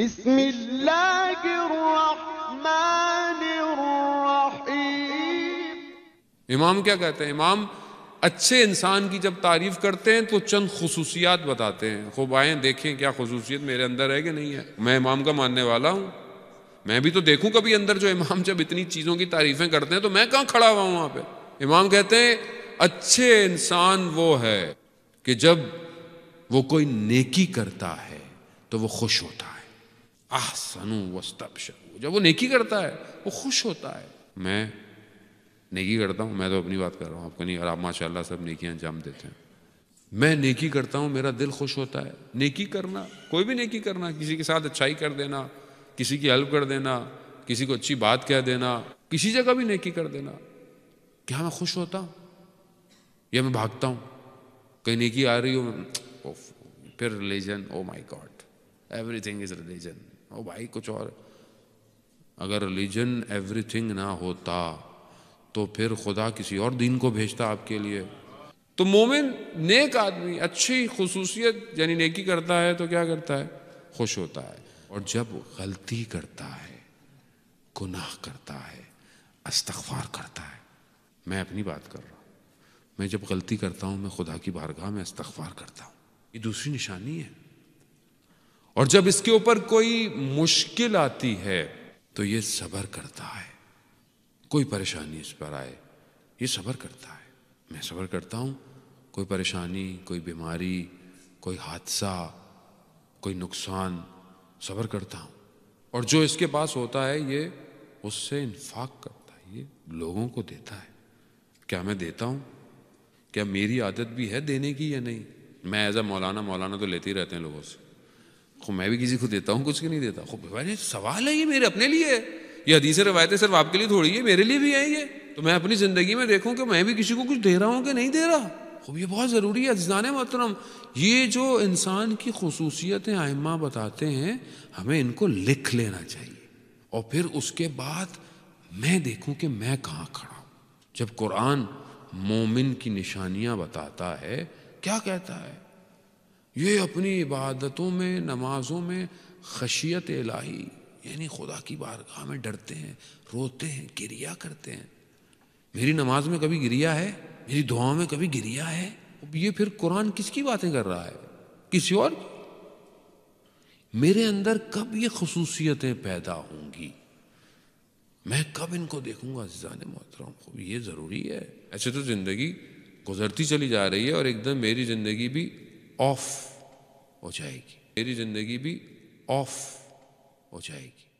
بسم इमाम क्या कहते हैं इमाम अच्छे इंसान की जब तारीफ करते हैं तो चंद खसूसियात बताते हैं खूब आए देखें क्या खसूसियत मेरे अंदर है कि नहीं है मैं इमाम का मानने वाला हूँ मैं भी तो देखूँ कभी अंदर जो इमाम जब इतनी चीज़ों की तारीफें करते हैं तो मैं कहाँ खड़ा हुआ हूँ वहाँ पे इमाम कहते हैं अच्छे इंसान वो है कि जब वो कोई नेकी करता है तो वो खुश होता है आहसनु वस्तपश जब वो नेकी करता है वो खुश होता है मैं नेकी करता हूँ मैं तो अपनी बात कर रहा हूँ आपको नहीं और आप माशाला सब नेकियाँ अंजाम देते हैं मैं नेकी करता हूँ मेरा दिल खुश होता है नेकी करना कोई भी नेकी करना किसी के साथ अच्छाई कर देना किसी की हेल्प कर देना किसी को अच्छी बात कह देना किसी जगह भी नेकी कर देना क्या मैं खुश होता हूँ या मैं भागता हूँ कहीं नेकी आ रही हो फिर religion oh my god everything is religion oh भाई कुछ और अगर रिलीजन एवरीथिंग ना होता तो फिर खुदा किसी और दीन को भेजता आपके लिए तो मोमिन नेक आदमी अच्छी खसूसियत यानी नेकी करता है तो क्या करता है खुश होता है और जब गलती करता है गुनाह करता है अस्तगफार करता है मैं अपनी बात कर रहा हूँ मैं जब गलती करता हूँ मैं खुदा की बारगाह में अस्तगफार करता हूँ ये दूसरी निशानी है और जब इसके ऊपर कोई मुश्किल आती है तो ये सबर करता है कोई परेशानी इस पर आए ये सबर करता है मैं सबर करता हूँ कोई परेशानी कोई बीमारी कोई हादसा कोई नुकसान सबर करता हूँ और जो इसके पास होता है ये उससे इन्फाक करता है ये लोगों को देता है क्या मैं देता हूँ क्या मेरी आदत भी है देने की या नहीं मैं एज अ मौलाना मौलाना तो लेते ही रहते हैं लोगों से खो मैं भी किसी को देता हूँ कुछ की नहीं देता खूब भाई सवाल है ये मेरे अपने लिए है ये हदीसे रवायतें सिर्फ आपके लिए थोड़ी है मेरे लिए भी है ये तो मैं अपनी ज़िंदगी में देखूँ कि मैं भी किसी को कुछ दे रहा हूँ कि नहीं दे रहा खूब ये बहुत ज़रूरी है अजान मोहतरम ये जो इंसान की खसूसियतें आयमा बताते हैं हमें इनको लिख लेना चाहिए और फिर उसके बाद मैं देखूँ कि मैं कहाँ खड़ा हूँ जब कुरान मोमिन की निशानियाँ बताता है क्या कहता है ये अपनी इबादतों में नमाजों में खशियत इलाही यानी खुदा की बारगाह में डरते हैं रोते हैं गिरिया करते हैं मेरी नमाज में कभी गिरिया है मेरी दुआ में कभी गिरिया है ये फिर कुरान किसकी बातें कर रहा है किसी और मेरे अंदर कब ये खसूसियतें पैदा होंगी मैं कब इनको देखूंगा ने मोहतरम को ये ज़रूरी है ऐसे तो ज़िंदगी गुजरती चली जा रही है और एकदम मेरी ज़िंदगी भी ऑफ हो जाएगी मेरी जिंदगी भी ऑफ हो जाएगी